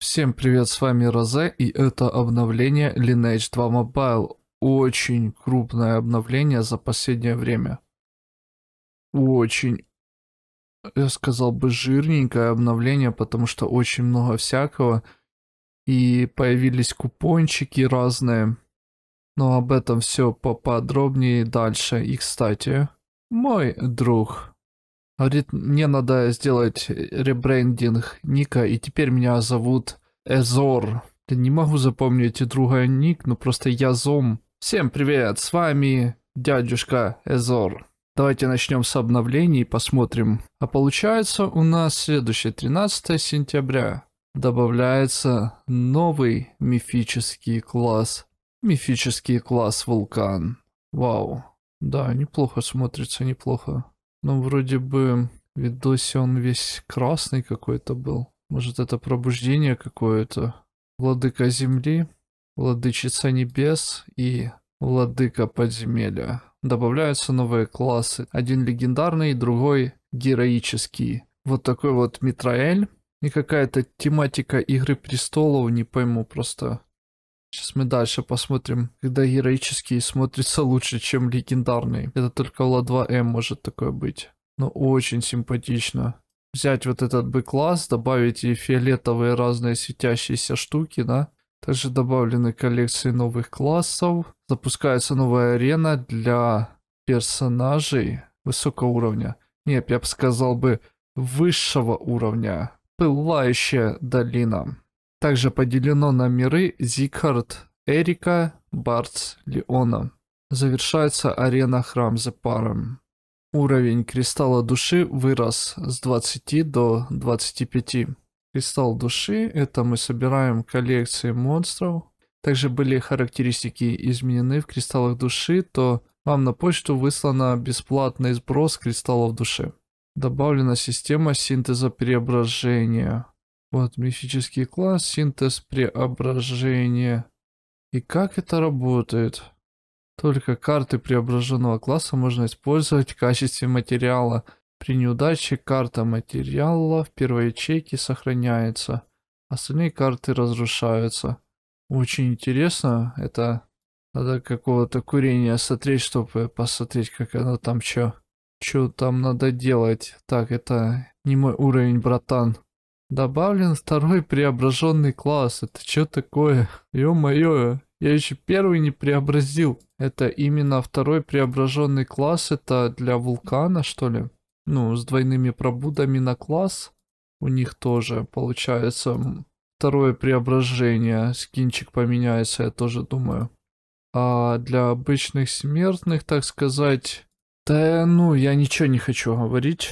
Всем привет, с вами Розе, и это обновление Lineage 2 Mobile. Очень крупное обновление за последнее время. Очень, я сказал бы, жирненькое обновление, потому что очень много всякого. И появились купончики разные. Но об этом все поподробнее дальше. И, кстати, мой друг Говорит, мне надо сделать ребрендинг ника, и теперь меня зовут Эзор. Я не могу запомнить и другой ник, но просто я Зом. Всем привет, с вами дядюшка Эзор. Давайте начнем с обновлений и посмотрим. А получается у нас следующее, 13 сентября. Добавляется новый мифический класс. Мифический класс Вулкан. Вау. Да, неплохо смотрится, неплохо. Ну, вроде бы в видосе он весь красный какой-то был. Может, это пробуждение какое-то. Владыка земли, владычица небес и владыка подземелья. Добавляются новые классы. Один легендарный, другой героический. Вот такой вот Митраэль. И какая-то тематика Игры Престолов, не пойму просто. Сейчас мы дальше посмотрим, когда героический смотрится лучше, чем легендарный. Это только в Ла-2М может такое быть. Но ну, очень симпатично. Взять вот этот б класс добавить и фиолетовые разные светящиеся штуки, да. Также добавлены коллекции новых классов. Запускается новая арена для персонажей высокого уровня. Нет, я бы сказал бы высшего уровня. Пылающая долина также поделено на миры Зикхард, Эрика, Барц, Леона. Завершается арена Храм за паром. Уровень кристалла души вырос с 20 до 25. Кристалл души – это мы собираем коллекции монстров. Также были характеристики изменены в кристаллах души, то вам на почту выслана бесплатный сброс кристаллов души. Добавлена система синтеза преображения. Вот, мифический класс, синтез преображения. И как это работает? Только карты преображенного класса можно использовать в качестве материала. При неудаче карта материала в первой ячейке сохраняется. Остальные карты разрушаются. Очень интересно. Это надо какого-то курения смотреть, чтобы посмотреть, как оно там что, что там надо делать. Так, это не мой уровень, братан. Добавлен второй преображенный класс. Это что такое? Ё-моё, я еще первый не преобразил. Это именно второй преображенный класс. Это для вулкана, что ли? Ну, с двойными пробудами на класс. У них тоже получается второе преображение. Скинчик поменяется, я тоже думаю. А для обычных смертных, так сказать... Да ну, я ничего не хочу говорить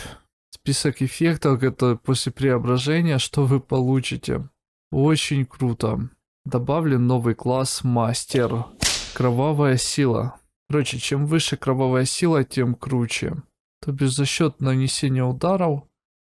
список эффектов, это после преображения, что вы получите. Очень круто. Добавлен новый класс Мастер. Кровавая сила. Короче, чем выше кровавая сила, тем круче. То бишь за счет нанесения ударов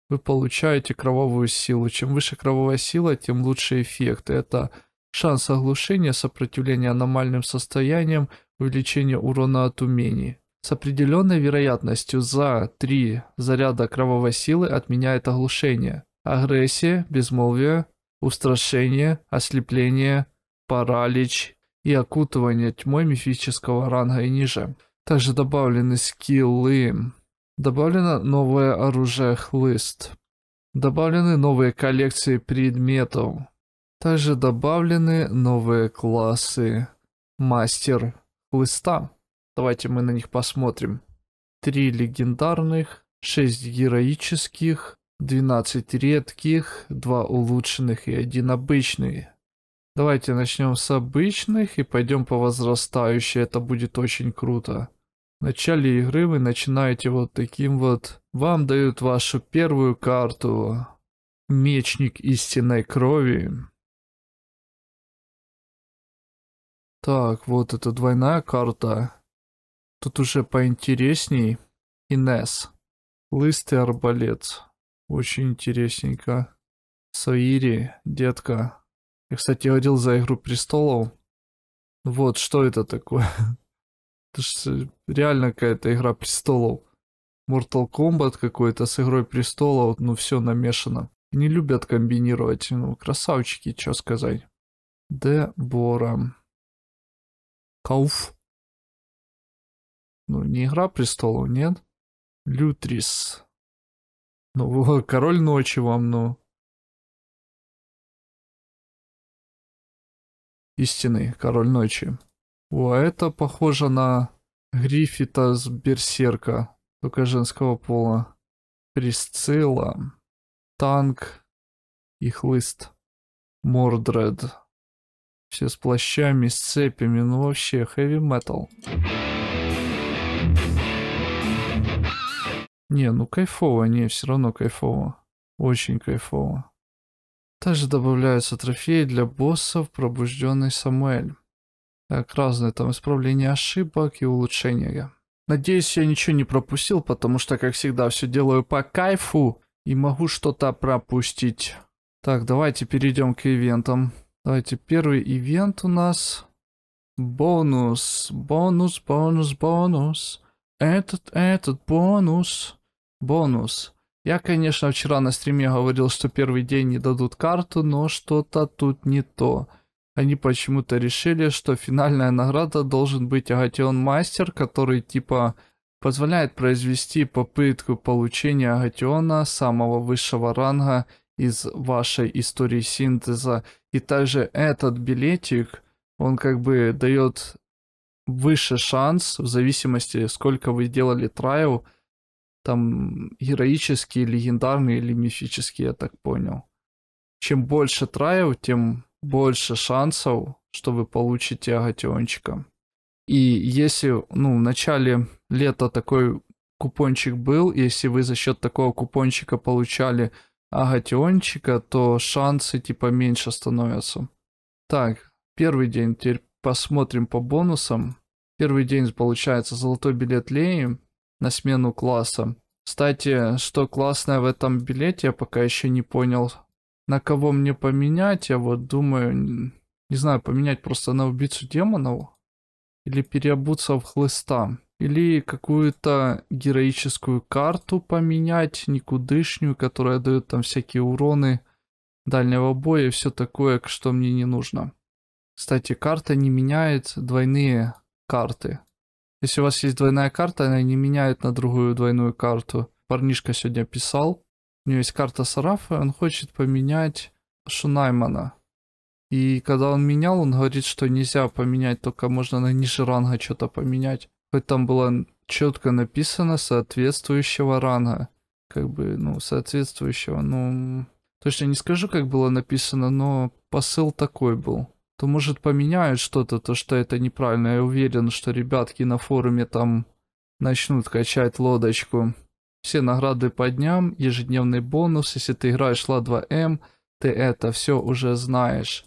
вы получаете кровавую силу. Чем выше кровавая сила, тем лучше эффект. Это шанс оглушения, сопротивление аномальным состояниям, увеличение урона от умений с определенной вероятностью за 3 заряда кровавой силы отменяет оглушение, агрессия, безмолвие, устрашение, ослепление, паралич и окутывание тьмой мифического ранга и ниже. Также добавлены скиллы. Добавлено новое оружие хлыст. Добавлены новые коллекции предметов. Также добавлены новые классы. Мастер хлыста. Давайте мы на них посмотрим. Три легендарных, шесть героических, двенадцать редких, два улучшенных и один обычный. Давайте начнем с обычных и пойдем по возрастающей, это будет очень круто. В начале игры вы начинаете вот таким вот. Вам дают вашу первую карту. Мечник истинной крови. Так, вот это двойная карта. Тут уже поинтересней. Инес. Лыстый арбалет. Очень интересненько. Саири, детка. Я, кстати, ходил за «Игру престолов». Вот, что это такое? это ж реально какая-то «Игра престолов». Mortal Kombat какой-то с «Игрой престолов», ну все намешано. Не любят комбинировать, ну красавчики, что сказать. Дебора. Кауф. Ну, не «Игра престолов», нет? Лютрис. Ну, король ночи вам, ну. Истинный король ночи. О, а это похоже на Гриффита с Берсерка, только женского пола. Присцилла, танк и хлыст. Мордред. Все с плащами, с цепями, ну вообще, хэви метал. Не, ну кайфово, не, все равно кайфово. Очень кайфово. Также добавляются трофеи для боссов «Пробужденный Самуэль». Так, разные там исправления ошибок и улучшения. Надеюсь, я ничего не пропустил, потому что, как всегда, все делаю по кайфу и могу что-то пропустить. Так, давайте перейдем к ивентам. Давайте первый ивент у нас. Бонус, бонус, бонус, бонус. Этот, этот, бонус. Бонус. Я, конечно, вчера на стриме говорил, что первый день не дадут карту, но что-то тут не то. Они почему-то решили, что финальная награда должен быть Агатион Мастер, который типа позволяет произвести попытку получения Агатиона самого высшего ранга из вашей истории синтеза. И также этот билетик, он как бы дает выше шанс, в зависимости, сколько вы делали трайл, там героический, легендарный или мифический, я так понял. Чем больше трайл, тем больше шансов, что вы получите агатиончика. И если ну, в начале лета такой купончик был, если вы за счет такого купончика получали агатиончика, то шансы типа меньше становятся. Так, первый день, теперь посмотрим по бонусам. Первый день получается золотой билет Леи на смену класса. Кстати, что классное в этом билете, я пока еще не понял. На кого мне поменять, я вот думаю, не знаю, поменять просто на убийцу демонов. Или переобуться в хлыста. Или какую-то героическую карту поменять, никудышнюю, которая дает там всякие уроны дальнего боя и все такое, что мне не нужно. Кстати, карта не меняет двойные карты. Если у вас есть двойная карта, она не меняет на другую двойную карту. Парнишка сегодня писал. У него есть карта Сарафа, он хочет поменять Шунаймана. И когда он менял, он говорит, что нельзя поменять, только можно на ниже ранга что-то поменять. Хоть там было четко написано соответствующего ранга. Как бы, ну, соответствующего, ну... Точно не скажу, как было написано, но посыл такой был то, может, поменяют что-то, то, что это неправильно. Я уверен, что ребятки на форуме там начнут качать лодочку. Все награды по дням, ежедневный бонус, если ты играешь ла 2М, ты это все уже знаешь.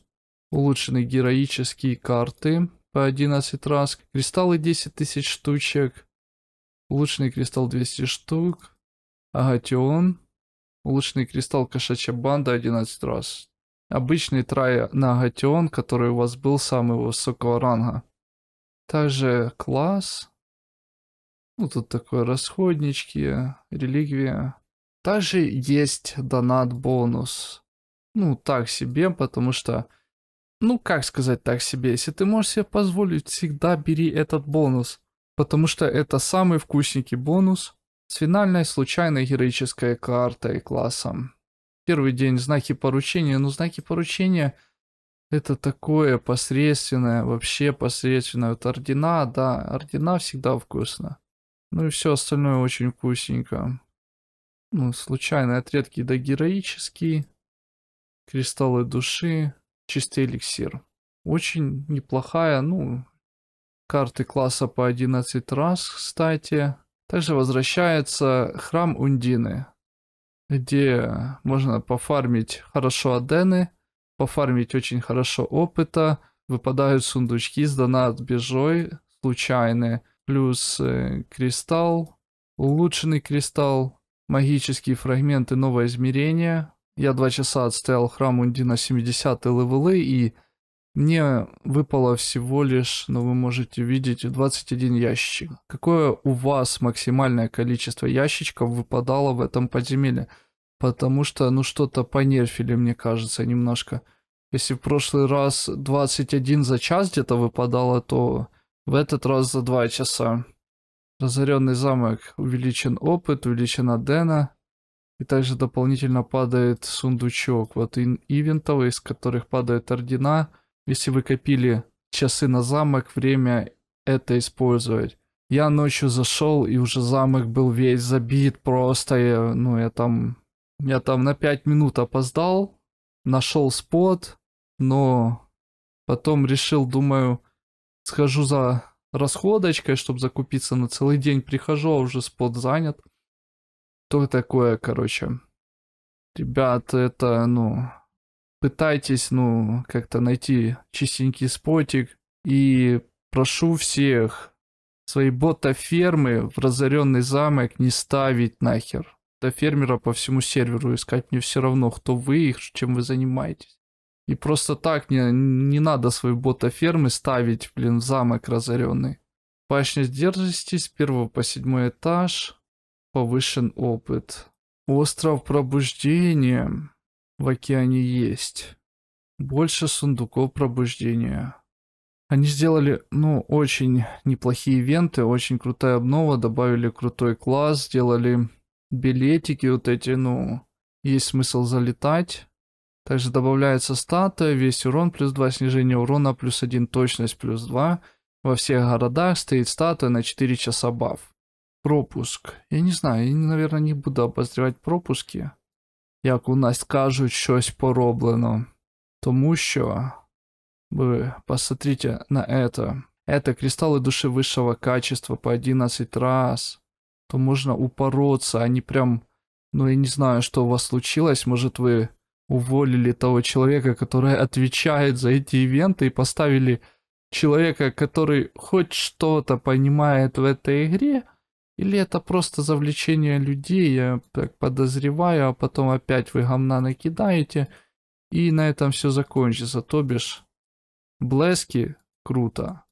Улучшены героические карты по 11 раз, кристаллы 10 тысяч штучек, улучшенный кристалл 200 штук, агатион, улучшенный кристалл кошачья банда 11 раз. Обычный трай на Гатион, который у вас был самый высокого ранга. Также класс. Ну, тут такое расходнички, религия. Также есть донат-бонус. Ну, так себе, потому что... Ну, как сказать так себе? Если ты можешь себе позволить, всегда бери этот бонус. Потому что это самый вкусненький бонус с финальной случайной героической картой классом первый день знаки поручения, но знаки поручения это такое посредственное, вообще посредственное. Вот ордена, да, ордена всегда вкусно. Ну и все остальное очень вкусненько. Ну, случайные от редкий до героический. Кристаллы души. Чистый эликсир. Очень неплохая, ну, карты класса по 11 раз, кстати. Также возвращается храм Ундины где можно пофармить хорошо адены, пофармить очень хорошо опыта, выпадают сундучки с донат бежой, случайные, плюс э, кристалл, улучшенный кристалл, магические фрагменты новое измерение. Я два часа отстоял храм Ундина 70 левелы и мне выпало всего лишь, но ну, вы можете видеть, 21 ящик. Какое у вас максимальное количество ящичков выпадало в этом подземелье? Потому что, ну, что-то понерфили, мне кажется, немножко. Если в прошлый раз 21 за час где-то выпадало, то в этот раз за 2 часа. Разоренный замок. Увеличен опыт, увеличена Дэна. И также дополнительно падает сундучок. Вот ивентовый, из которых падают ордена. Если вы копили часы на замок, время это использовать. Я ночью зашел, и уже замок был весь забит просто. Я, ну, я там... Я там на 5 минут опоздал, нашел спот, но потом решил, думаю, схожу за расходочкой, чтобы закупиться на целый день. Прихожу, а уже спот занят. То такое, короче. Ребят, это, ну, пытайтесь, ну, как-то найти чистенький спотик. И прошу всех свои бота-фермы в разоренный замок не ставить нахер. До фермера по всему серверу искать мне все равно, кто вы и чем вы занимаетесь. И просто так не, не надо свои бота-фермы ставить, блин, в замок разоренный. Башня сдержитесь, с первого по седьмой этаж. Повышен опыт. Остров пробуждения в океане есть. Больше сундуков пробуждения. Они сделали, ну, очень неплохие ивенты, очень крутая обнова, добавили крутой класс, сделали билетики вот эти, ну, есть смысл залетать. Также добавляется стата, весь урон плюс 2, снижение урона плюс 1, точность плюс 2. Во всех городах стоит статуя на 4 часа баф. Пропуск. Я не знаю, я, наверное, не буду обозревать пропуски як у нас кажуть, щось пороблено. Тому що... Вы посмотрите на это. Это кристаллы души высшего качества по 11 раз. То можно упороться, они а прям... Ну, я не знаю, что у вас случилось. Может, вы уволили того человека, который отвечает за эти ивенты, и поставили человека, который хоть что-то понимает в этой игре, или это просто завлечение людей, я так подозреваю, а потом опять вы гомна накидаете, и на этом все закончится. То бишь, блески — круто.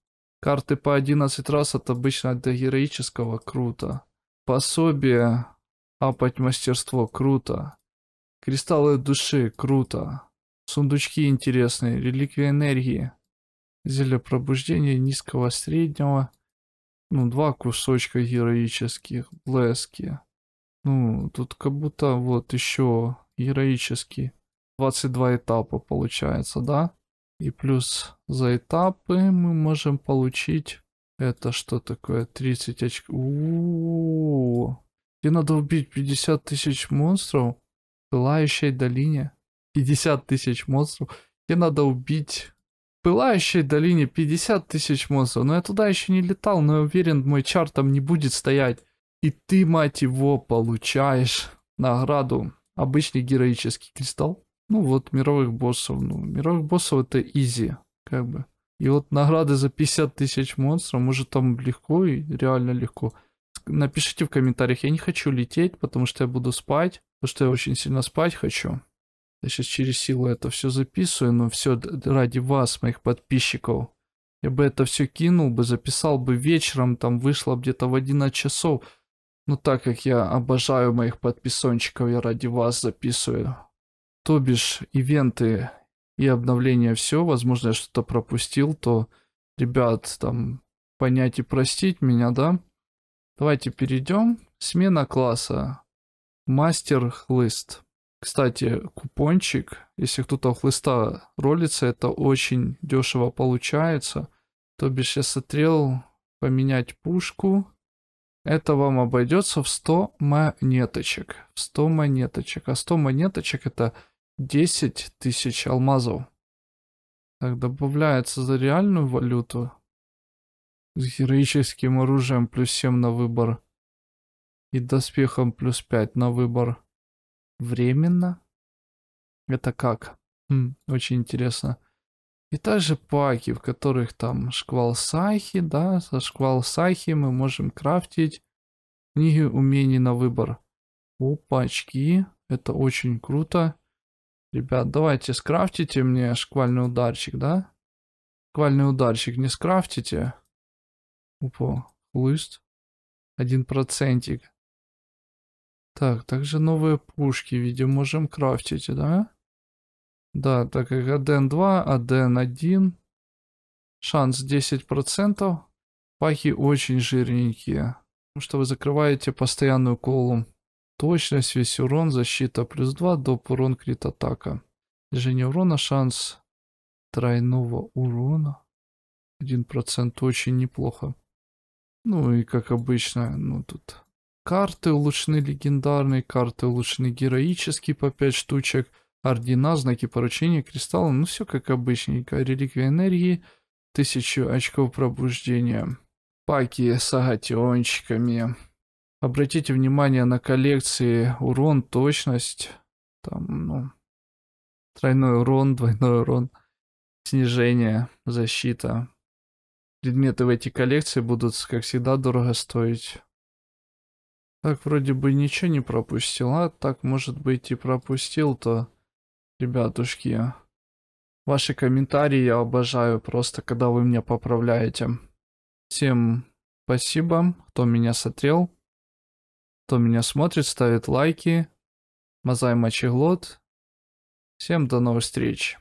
Карты по 11 раз от обычно до героического — круто. Пособие — апать мастерство — круто. Кристаллы души — круто. Сундучки интересные, реликвии энергии. Зелье пробуждения низкого среднего — ну, два кусочка героических, блески. Ну, тут как будто вот еще героический. 22 этапа получается, да? И плюс за этапы мы можем получить... Это что такое? 30 очков. Тебе надо убить 50 тысяч монстров в пылающей долине. 50 тысяч монстров. Тебе надо убить пылающей долине 50 тысяч монстров. Но я туда еще не летал, но я уверен, мой чар там не будет стоять. И ты, мать его, получаешь награду. Обычный героический кристалл. Ну вот, мировых боссов. Ну, мировых боссов это изи, как бы. И вот награды за 50 тысяч монстров, может там легко и реально легко. Напишите в комментариях, я не хочу лететь, потому что я буду спать, потому что я очень сильно спать хочу. Я сейчас через силу это все записываю, но все ради вас, моих подписчиков. Я бы это все кинул бы, записал бы вечером, там вышло где-то в 11 часов. Но так как я обожаю моих подписончиков, я ради вас записываю. То бишь, ивенты и обновления все, возможно, я что-то пропустил, то, ребят, там, понять и простить меня, да? Давайте перейдем. Смена класса. Мастер хлыст. Кстати, купончик, если кто-то у хлыста ролится, это очень дешево получается. То бишь я сотрел, поменять пушку. Это вам обойдется в 100 монеточек. В 100 монеточек. А 100 монеточек это 10 тысяч алмазов. Так, добавляется за реальную валюту. С героическим оружием плюс 7 на выбор. И доспехом плюс 5 на выбор. Временно? Это как? Хм, очень интересно. И также паки, в которых там шквал Сахи, да, со шквал Сахи мы можем крафтить книги умений на выбор. очки. это очень круто. Ребят, давайте скрафтите мне шквальный ударчик, да? Шквальный ударчик не скрафтите. Опа, хлыст. Один процентик. Так, также новые пушки, видимо, можем крафтить, да? Да, так как Аден 2, Аден 1. Шанс 10%. Паки очень жирненькие. Потому что вы закрываете постоянную колу. Точность, весь урон, защита плюс 2, доп. урон, крит атака. Движение урона, шанс тройного урона. 1% очень неплохо. Ну и как обычно, ну тут Карты улучшены легендарные, карты улучшены героические по 5 штучек, ордена, знаки поручения, кристаллы, ну все как обычненько. Реликвия энергии, 1000 очков пробуждения. Паки с агатиончиками. Обратите внимание на коллекции урон, точность, там, ну, тройной урон, двойной урон, снижение, защита. Предметы в эти коллекции будут, как всегда, дорого стоить. Так вроде бы ничего не пропустила, так может быть и пропустил-то, ребятушки. Ваши комментарии я обожаю просто, когда вы меня поправляете. Всем спасибо, кто меня сотрел, кто меня смотрит, ставит лайки. Мазай Мочеглот. Всем до новых встреч.